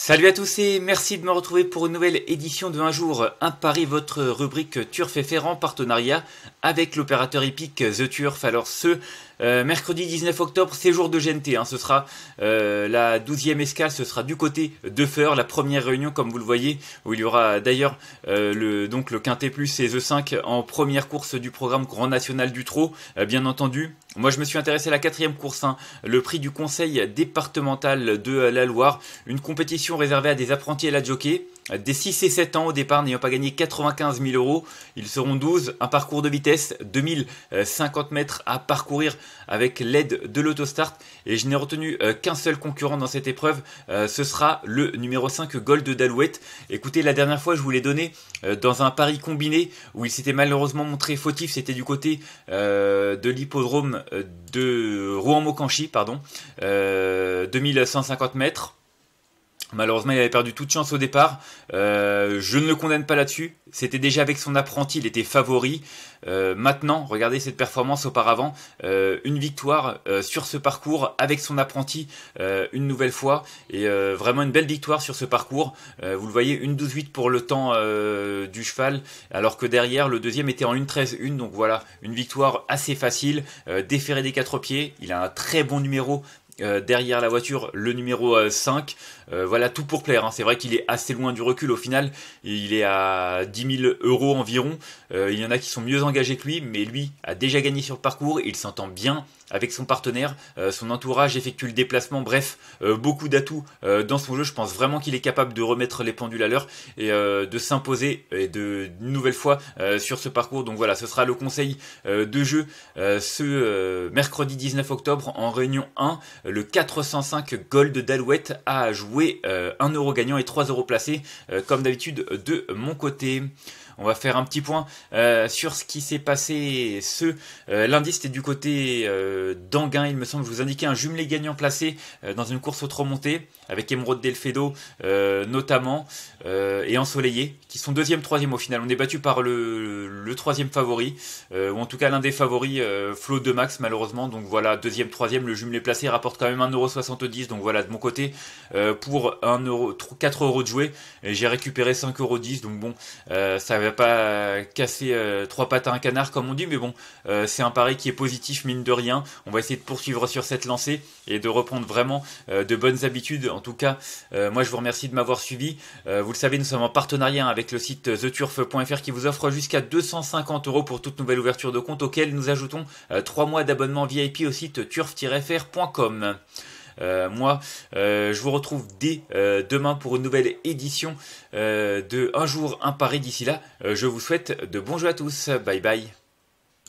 Salut à tous et merci de me retrouver pour une nouvelle édition de Un jour, un pari, votre rubrique Turf et Ferrand, partenariat avec l'opérateur épique The Turf. Alors ce euh, mercredi 19 octobre, c'est jour de GNT, hein, ce sera euh, la 12e escale, ce sera du côté de Feur, la première réunion comme vous le voyez, où il y aura d'ailleurs euh, le, donc le Quintet Plus et The 5 en première course du programme Grand National du Trot, bien entendu. Moi, je me suis intéressé à la quatrième course, hein. le prix du conseil départemental de la Loire, une compétition réservée à des apprentis et la jockey. Des 6 et 7 ans au départ, n'ayant pas gagné 95 000 euros, ils seront 12. Un parcours de vitesse, 2050 euh, mètres à parcourir avec l'aide de l'autostart. Et je n'ai retenu euh, qu'un seul concurrent dans cette épreuve. Euh, ce sera le numéro 5 Gold d'Alouette. Écoutez, la dernière fois, je vous l'ai donné dans un pari combiné où il s'était malheureusement montré fautif. C'était du côté de l'hippodrome de Rouen-Mocanchi, pardon, 2150 mètres. Malheureusement, il avait perdu toute chance au départ. Euh, je ne le condamne pas là-dessus. C'était déjà avec son apprenti, il était favori. Euh, maintenant, regardez cette performance auparavant. Euh, une victoire sur ce parcours avec son apprenti une nouvelle fois. Et vraiment une belle victoire sur ce parcours. vous le voyez, une 12-8 pour le temps du cheval. Alors que derrière, le deuxième était en une 13 1 Donc voilà, une victoire assez facile. déféré des quatre pieds. Il a un très bon numéro euh, derrière la voiture, le numéro 5. Euh, euh, voilà, tout pour plaire. Hein. C'est vrai qu'il est assez loin du recul au final. Il est à 10 000 euros environ. il y en a qui sont mieux engagés que lui, mais lui a déjà gagné sur le parcours. Il s'entend bien avec son partenaire. son entourage effectue le déplacement. Bref, beaucoup d'atouts dans son jeu. Je pense vraiment qu'il est capable de remettre les pendules à l'heure et de s'imposer et de une nouvelle fois sur ce parcours. Donc voilà, ce sera le conseil de jeu ce mercredi 19 octobre en réunion 1 le 405 Gold d'Alouette a joué 1 euh, euro gagnant et 3 euros placés, euh, comme d'habitude de mon côté. On va faire un petit point euh, sur ce qui s'est passé ce euh, lundi. C'était du côté euh, d'Anguin, il me semble. Je vous indiquais un jumelé gagnant placé dans une course aux montée. avec Émeraude, Delfedo notamment et Ensoleillé qui sont deuxième, troisième au final. On est battu par le, troisième favori ou en tout cas l'un des favoris, Flo de Max malheureusement. Donc voilà, deuxième, troisième. Le jumelé placé rapporte quand même 1,70€. Donc voilà, de mon côté, pour un euro, euros de jouer, j'ai récupéré 5,10€. Donc bon, ça va pas euh, casser euh, trois pattes à un canard comme on dit, mais bon, euh, c'est un pari qui est positif mine de rien. On va essayer de poursuivre sur cette lancée et de reprendre vraiment de bonnes habitudes. En tout cas, moi je vous remercie de m'avoir suivi. vous le savez, nous sommes en partenariat avec le site theturf.fr qui vous offre jusqu'à 250 euros pour toute nouvelle ouverture de compte auquel nous ajoutons trois mois d'abonnement VIP au site turf-fr.com. Euh, moi, euh, je vous retrouve dès euh, demain pour une nouvelle édition de Un jour, un pari d'ici là. je vous souhaite de bons jeux à tous. Bye bye.